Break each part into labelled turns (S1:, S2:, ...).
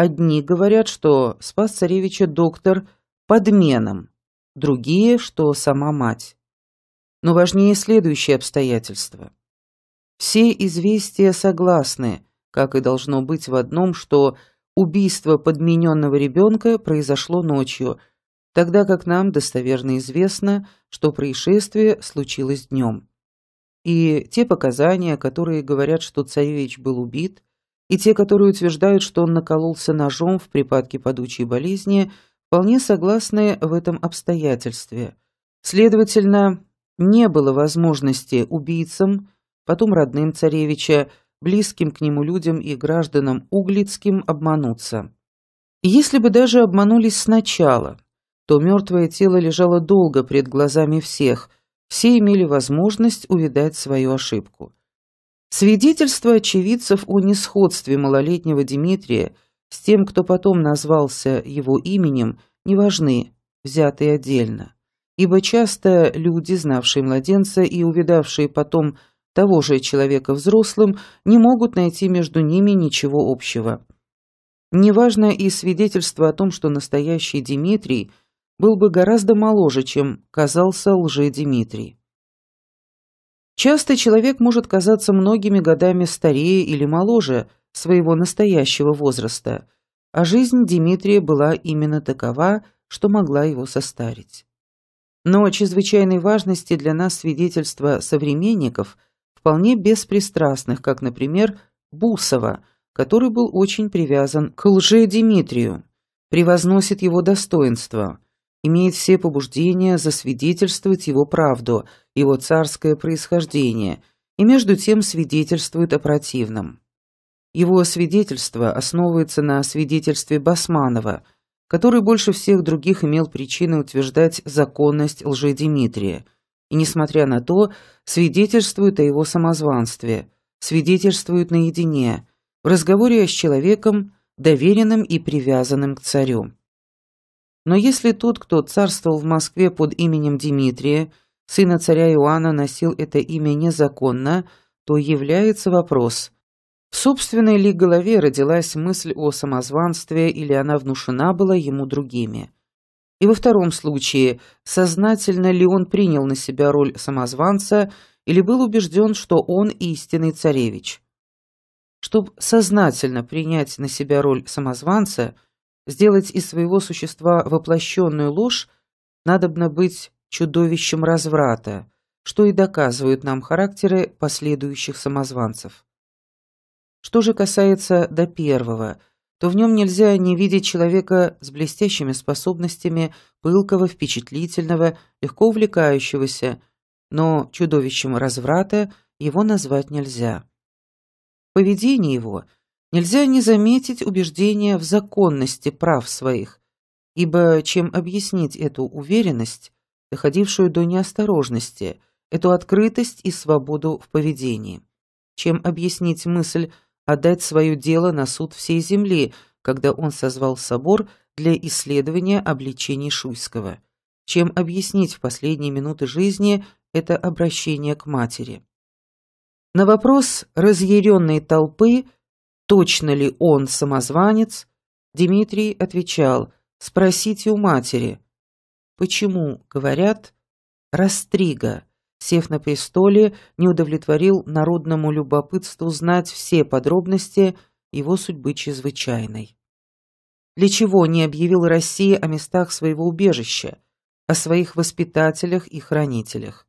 S1: Одни говорят, что спас царевича доктор подменом, другие, что сама мать. Но важнее следующее обстоятельство. Все известия согласны, как и должно быть в одном, что убийство подмененного ребенка произошло ночью, тогда как нам достоверно известно, что происшествие случилось днем. И те показания, которые говорят, что царевич был убит – и те, которые утверждают, что он накололся ножом в припадке падучей болезни, вполне согласны в этом обстоятельстве. Следовательно, не было возможности убийцам, потом родным царевича, близким к нему людям и гражданам Углицким обмануться. если бы даже обманулись сначала, то мертвое тело лежало долго пред глазами всех, все имели возможность увидать свою ошибку. Свидетельства очевидцев о несходстве малолетнего Дмитрия с тем, кто потом назвался его именем, не важны, взятые отдельно. Ибо часто люди, знавшие младенца и увидавшие потом того же человека взрослым, не могут найти между ними ничего общего. Неважно и свидетельство о том, что настоящий Дмитрий был бы гораздо моложе, чем казался лже-Дмитрий. Часто человек может казаться многими годами старее или моложе своего настоящего возраста, а жизнь Дмитрия была именно такова, что могла его состарить. Но чрезвычайной важности для нас свидетельства современников, вполне беспристрастных, как, например, Бусова, который был очень привязан к лже-Димитрию, превозносит его достоинство – имеет все побуждения засвидетельствовать его правду, его царское происхождение, и между тем свидетельствует о противном. Его свидетельство основывается на свидетельстве Басманова, который больше всех других имел причины утверждать законность лжи Дмитрия, и, несмотря на то, свидетельствует о его самозванстве, свидетельствует наедине, в разговоре с человеком, доверенным и привязанным к царю. Но если тот, кто царствовал в Москве под именем Дмитрия, сына царя Иоанна носил это имя незаконно, то является вопрос, в собственной ли голове родилась мысль о самозванстве или она внушена была ему другими. И во втором случае, сознательно ли он принял на себя роль самозванца или был убежден, что он истинный царевич. Чтобы сознательно принять на себя роль самозванца – Сделать из своего существа воплощенную ложь надобно быть чудовищем разврата, что и доказывают нам характеры последующих самозванцев. Что же касается до первого, то в нем нельзя не видеть человека с блестящими способностями, пылкого, впечатлительного, легко увлекающегося, но чудовищем разврата его назвать нельзя. Поведение его – нельзя не заметить убеждения в законности прав своих, ибо чем объяснить эту уверенность, доходившую до неосторожности, эту открытость и свободу в поведении? Чем объяснить мысль отдать свое дело на суд всей земли, когда он созвал собор для исследования обличений Шуйского? Чем объяснить в последние минуты жизни это обращение к матери? На вопрос разъяренной толпы – точно ли он самозванец, Дмитрий отвечал «Спросите у матери». Почему, говорят, Растрига, сев на престоле, не удовлетворил народному любопытству знать все подробности его судьбы чрезвычайной? Для чего не объявил России о местах своего убежища, о своих воспитателях и хранителях?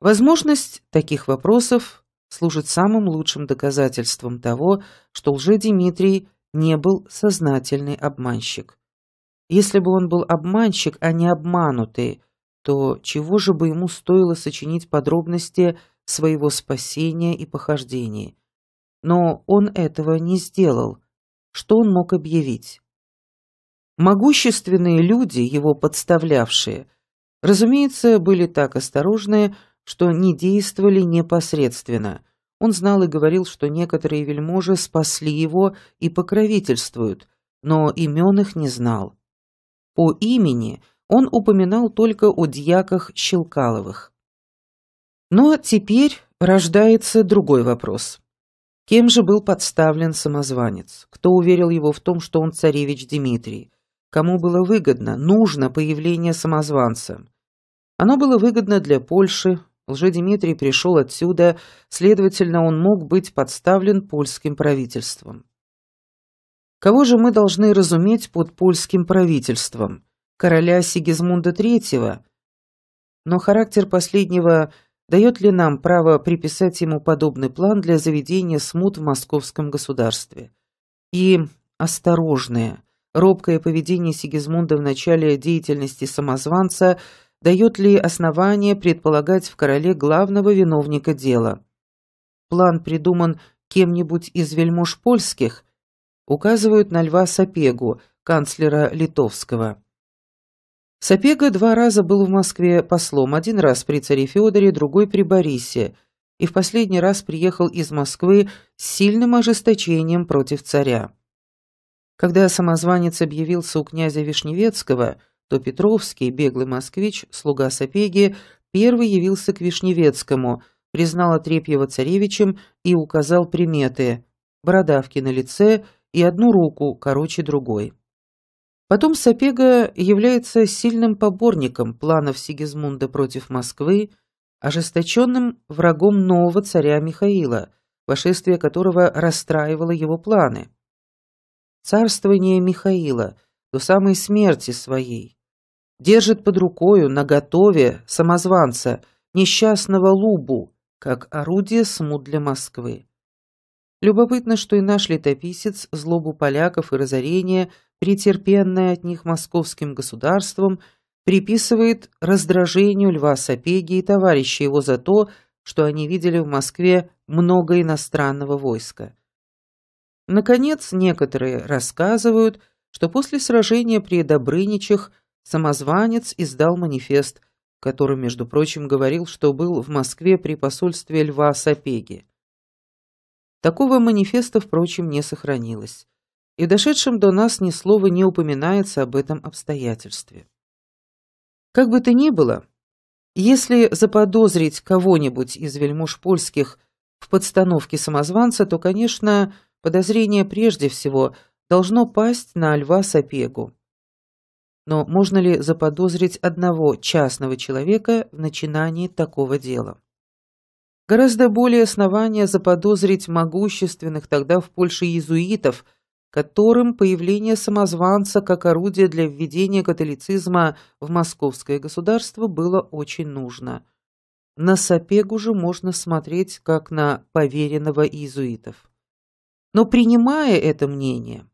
S1: Возможность таких вопросов служит самым лучшим доказательством того, что лже-Дмитрий не был сознательный обманщик. Если бы он был обманщик, а не обманутый, то чего же бы ему стоило сочинить подробности своего спасения и похождений? Но он этого не сделал. Что он мог объявить? Могущественные люди, его подставлявшие, разумеется, были так осторожны, что не действовали непосредственно. Он знал и говорил, что некоторые вельможи спасли его и покровительствуют, но имен их не знал. По имени он упоминал только о дьяках Щелкаловых. Но теперь рождается другой вопрос. Кем же был подставлен самозванец? Кто уверил его в том, что он царевич Дмитрий? Кому было выгодно, нужно появление самозванца? Оно было выгодно для Польши, Лжедимитрий пришел отсюда, следовательно, он мог быть подставлен польским правительством. Кого же мы должны разуметь под польским правительством? Короля Сигизмунда III? Но характер последнего дает ли нам право приписать ему подобный план для заведения смут в московском государстве? И осторожное, робкое поведение Сигизмунда в начале деятельности самозванца – дает ли основание предполагать в короле главного виновника дела. План придуман кем-нибудь из вельмож польских, указывают на Льва Сапегу, канцлера литовского. Сапега два раза был в Москве послом, один раз при царе Федоре, другой при Борисе, и в последний раз приехал из Москвы с сильным ожесточением против царя. Когда самозванец объявился у князя Вишневецкого – то Петровский, беглый москвич, слуга Сапеги, первый явился к Вишневецкому, признал Отрепьева царевичем и указал приметы – бородавки на лице и одну руку, короче другой. Потом Сапега является сильным поборником планов Сигизмунда против Москвы, ожесточенным врагом нового царя Михаила, вошествие которого расстраивало его планы. Царствование Михаила до самой смерти своей Держит под рукою, наготове, самозванца, несчастного Лубу, как орудие сму для Москвы. Любопытно, что и наш летописец злобу поляков и разорение, претерпенное от них московским государством, приписывает раздражению Льва Сапеги и товарища его за то, что они видели в Москве много иностранного войска. Наконец, некоторые рассказывают, что после сражения при Добрыничах Самозванец издал манифест, в котором, между прочим, говорил, что был в Москве при посольстве Льва Сапеги. Такого манифеста, впрочем, не сохранилось, и дошедшим до нас ни слова не упоминается об этом обстоятельстве. Как бы то ни было, если заподозрить кого-нибудь из вельмож польских в подстановке самозванца, то, конечно, подозрение прежде всего должно пасть на Льва Сапегу. Но можно ли заподозрить одного частного человека в начинании такого дела? Гораздо более основания заподозрить могущественных тогда в Польше иезуитов, которым появление самозванца как орудия для введения католицизма в московское государство было очень нужно. На Сапегу же можно смотреть как на поверенного иезуитов. Но принимая это мнение,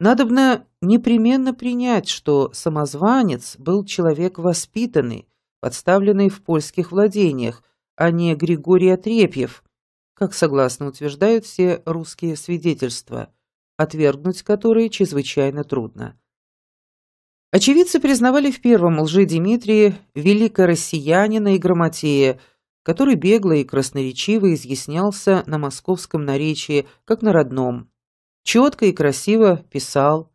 S1: Надобно непременно принять, что самозванец был человек воспитанный, подставленный в польских владениях, а не Григорий Отрепьев, как согласно утверждают все русские свидетельства, отвергнуть которые чрезвычайно трудно. Очевидцы признавали в первом лжи Дмитрии великороссиянина и грамотея, который бегло и красноречиво изъяснялся на московском наречии, как на родном. Четко и красиво писал.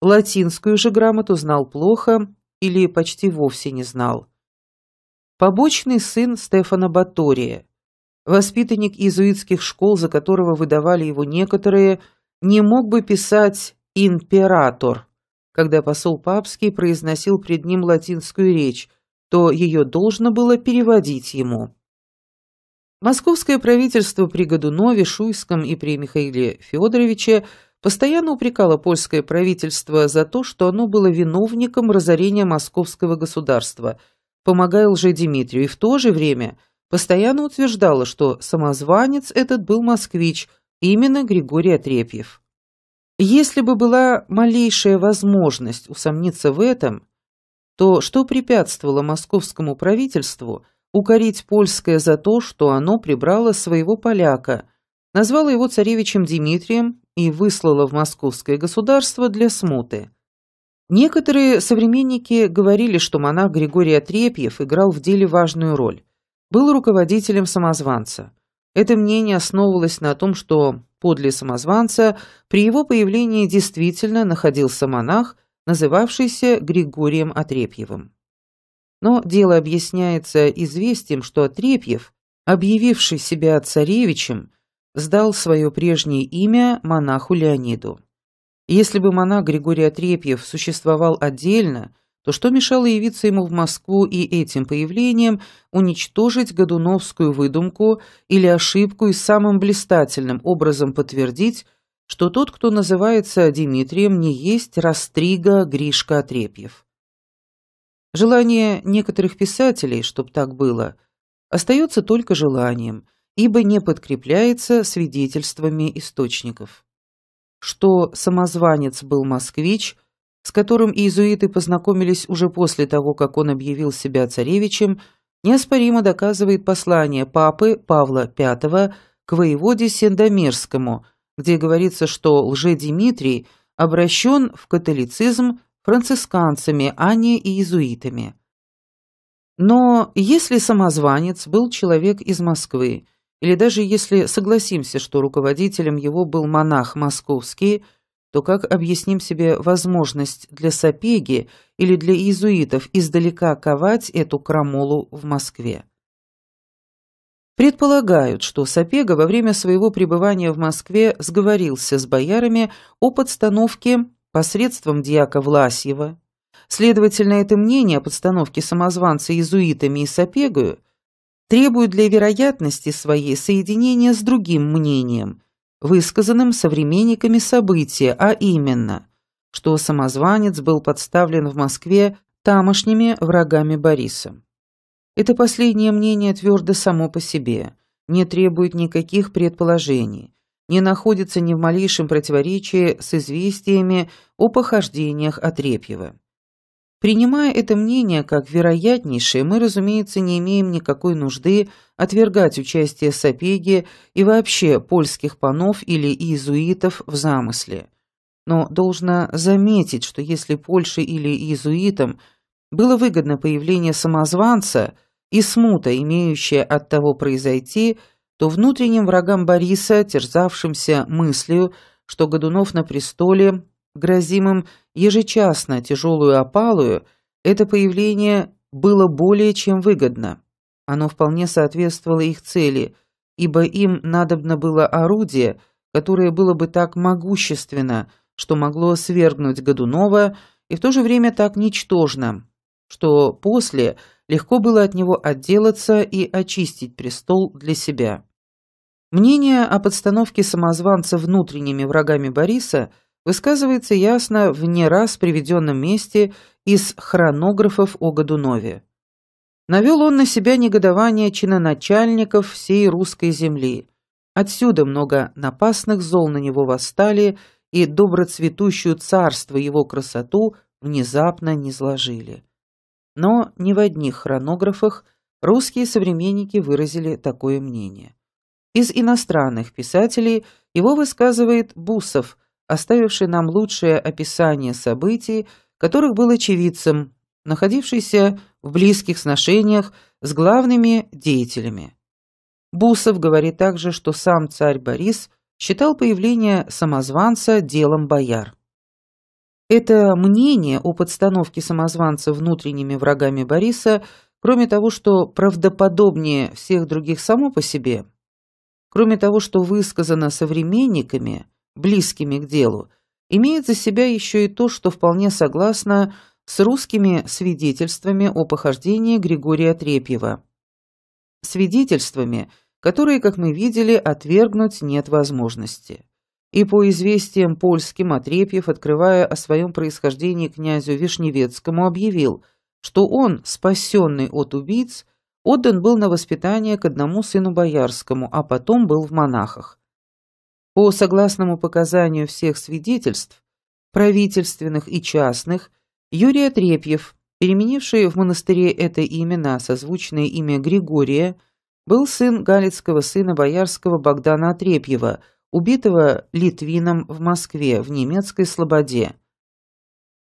S1: Латинскую же грамоту знал плохо или почти вовсе не знал. Побочный сын Стефана Батория, воспитанник иезуитских школ, за которого выдавали его некоторые, не мог бы писать «император», когда посол папский произносил пред ним латинскую речь, то ее должно было переводить ему. Московское правительство при Годунове, Шуйском и при Михаиле Федоровиче постоянно упрекало польское правительство за то, что оно было виновником разорения московского государства, помогая лже Дмитрию, и в то же время постоянно утверждало, что самозванец этот был москвич, именно Григорий Отрепьев. Если бы была малейшая возможность усомниться в этом, то что препятствовало московскому правительству – укорить польское за то, что оно прибрало своего поляка, назвало его царевичем Дмитрием и выслало в московское государство для смуты. Некоторые современники говорили, что монах Григорий Отрепьев играл в деле важную роль. Был руководителем самозванца. Это мнение основывалось на том, что подле самозванца при его появлении действительно находился монах, называвшийся Григорием Отрепьевым. Но дело объясняется известием, что Отрепьев, объявивший себя царевичем, сдал свое прежнее имя монаху Леониду. Если бы монах Григорий Отрепьев существовал отдельно, то что мешало явиться ему в Москву и этим появлением уничтожить Годуновскую выдумку или ошибку и самым блистательным образом подтвердить, что тот, кто называется Дмитрием, не есть Растрига Гришка Отрепьев. Желание некоторых писателей, чтобы так было, остается только желанием, ибо не подкрепляется свидетельствами источников. Что самозванец был москвич, с которым иезуиты познакомились уже после того, как он объявил себя царевичем, неоспоримо доказывает послание папы Павла V к воеводе Сендомирскому, где говорится, что лже-Димитрий обращен в католицизм францисканцами, а не иезуитами. Но если самозванец был человек из Москвы, или даже если согласимся, что руководителем его был монах московский, то как объясним себе возможность для сапеги или для иезуитов издалека ковать эту крамолу в Москве? Предполагают, что Сапега во время своего пребывания в Москве сговорился с боярами о подстановке посредством дьяка Власьева. Следовательно, это мнение о подстановке самозванца иезуитами и Сапегою требует для вероятности своей соединения с другим мнением, высказанным современниками события, а именно, что самозванец был подставлен в Москве тамошними врагами Бориса. Это последнее мнение твердо само по себе, не требует никаких предположений, не находится ни в малейшем противоречии с известиями о похождениях Отрепьева. Принимая это мнение как вероятнейшее, мы, разумеется, не имеем никакой нужды отвергать участие Сапеги и вообще польских панов или иезуитов в замысле. Но должно заметить, что если Польше или иезуитам было выгодно появление самозванца и смута, имеющая от того произойти – то внутренним врагам Бориса, терзавшимся мыслью, что Годунов на престоле, грозимым ежечасно тяжелую опалую, это появление было более чем выгодно. Оно вполне соответствовало их цели, ибо им надобно было орудие, которое было бы так могущественно, что могло свергнуть Годунова и в то же время так ничтожно, что после легко было от него отделаться и очистить престол для себя. Мнение о подстановке самозванца внутренними врагами Бориса высказывается ясно в не раз приведенном месте из хронографов о Годунове. Навел он на себя негодование чиноначальников всей русской земли. Отсюда много напасных зол на него восстали и доброцветущую царство его красоту внезапно низложили. Но ни в одних хронографах русские современники выразили такое мнение. Из иностранных писателей его высказывает Бусов, оставивший нам лучшее описание событий, которых был очевидцем, находившийся в близких сношениях с главными деятелями. Бусов говорит также, что сам царь Борис считал появление самозванца делом бояр. Это мнение о подстановке самозванца внутренними врагами Бориса, кроме того, что правдоподобнее всех других само по себе – кроме того, что высказано современниками, близкими к делу, имеет за себя еще и то, что вполне согласно с русскими свидетельствами о похождении Григория Трепьева. Свидетельствами, которые, как мы видели, отвергнуть нет возможности. И по известиям польским Отрепьев, открывая о своем происхождении князю Вишневецкому, объявил, что он, спасенный от убийц, Отдан был на воспитание к одному сыну боярскому, а потом был в монахах. По согласному показанию всех свидетельств, правительственных и частных, Юрий Отрепьев, переменивший в монастыре это имя на созвучное имя Григория, был сын галицкого сына боярского Богдана Отрепьева, убитого Литвином в Москве в немецкой слободе.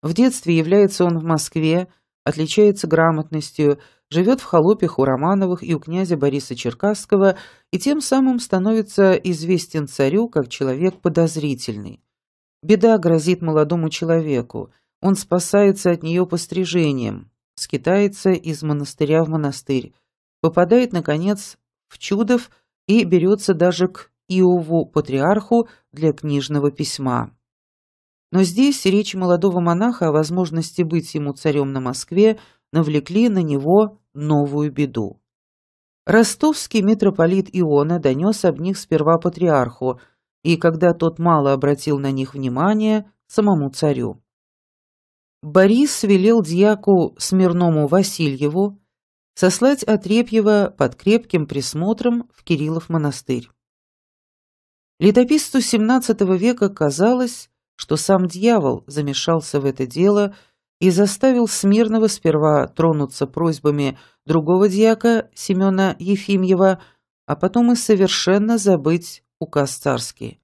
S1: В детстве является он в Москве, отличается грамотностью, живет в холопях у Романовых и у князя Бориса Черкасского и тем самым становится известен царю как человек подозрительный. Беда грозит молодому человеку, он спасается от нее пострижением, скитается из монастыря в монастырь, попадает, наконец, в Чудов и берется даже к Иову, патриарху, для книжного письма. Но здесь речь молодого монаха о возможности быть ему царем на Москве навлекли на него новую беду. Ростовский митрополит Иона донес об них сперва патриарху, и когда тот мало обратил на них внимания, самому царю. Борис велел дьяку Смирному Васильеву сослать Отрепьева под крепким присмотром в Кириллов монастырь. Летописцу XVII века казалось, что сам дьявол замешался в это дело – и заставил смирного сперва тронуться просьбами другого дьяка Семена Ефимьева, а потом и совершенно забыть указ царский.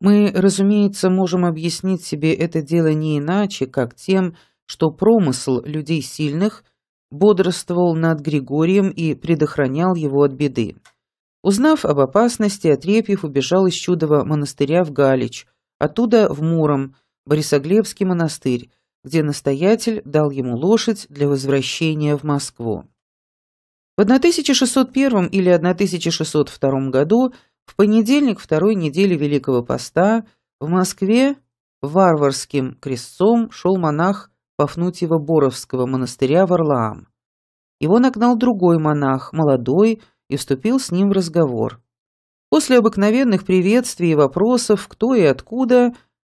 S1: Мы, разумеется, можем объяснить себе это дело не иначе, как тем, что промысл людей сильных бодрствовал над Григорием и предохранял его от беды. Узнав об опасности, Отрепьев убежал из чудова монастыря в Галич, оттуда в Муром, Борисоглебский монастырь, где настоятель дал ему лошадь для возвращения в Москву. В 1601 или 1602 году, в понедельник второй недели Великого Поста, в Москве варварским крестцом шел монах Пафнутьева Боровского монастыря Варлаам. Его нагнал другой монах, молодой, и вступил с ним в разговор. После обыкновенных приветствий и вопросов, кто и откуда,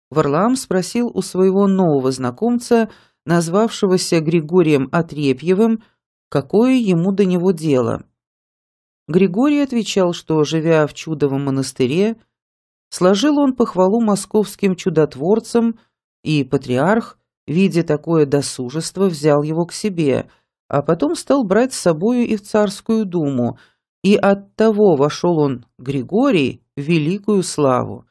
S1: Варлам спросил у своего нового знакомца, назвавшегося Григорием Отрепьевым, какое ему до него дело. Григорий отвечал, что, живя в чудовом монастыре, сложил он похвалу московским чудотворцам, и патриарх, видя такое досужество, взял его к себе, а потом стал брать с собою и в Царскую думу, и оттого вошел он, Григорий, в великую славу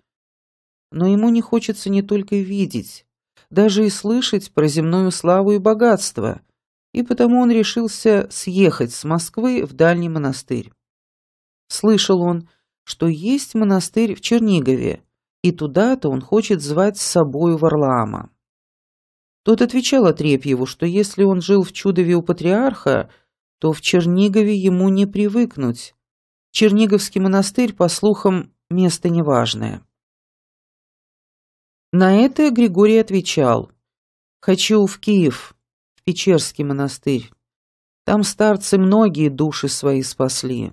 S1: но ему не хочется не только видеть, даже и слышать про земную славу и богатство, и потому он решился съехать с Москвы в дальний монастырь. Слышал он, что есть монастырь в Чернигове, и туда-то он хочет звать с собою Варлаама. Тот отвечал Отрепьеву, что если он жил в Чудове у патриарха, то в Чернигове ему не привыкнуть. Черниговский монастырь, по слухам, место неважное. На это Григорий отвечал. «Хочу в Киев, в Печерский монастырь. Там старцы многие души свои спасли.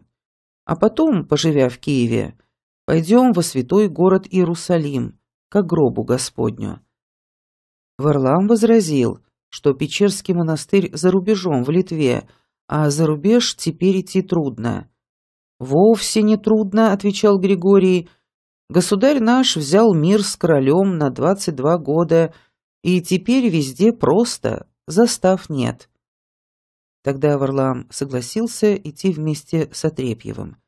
S1: А потом, поживя в Киеве, пойдем во святой город Иерусалим, к гробу Господню». Варлам возразил, что Печерский монастырь за рубежом в Литве, а за рубеж теперь идти трудно. «Вовсе не трудно», — отвечал Григорий, — Государь наш взял мир с королем на 22 года, и теперь везде просто, застав нет. Тогда Варлам согласился идти вместе с Отрепьевым.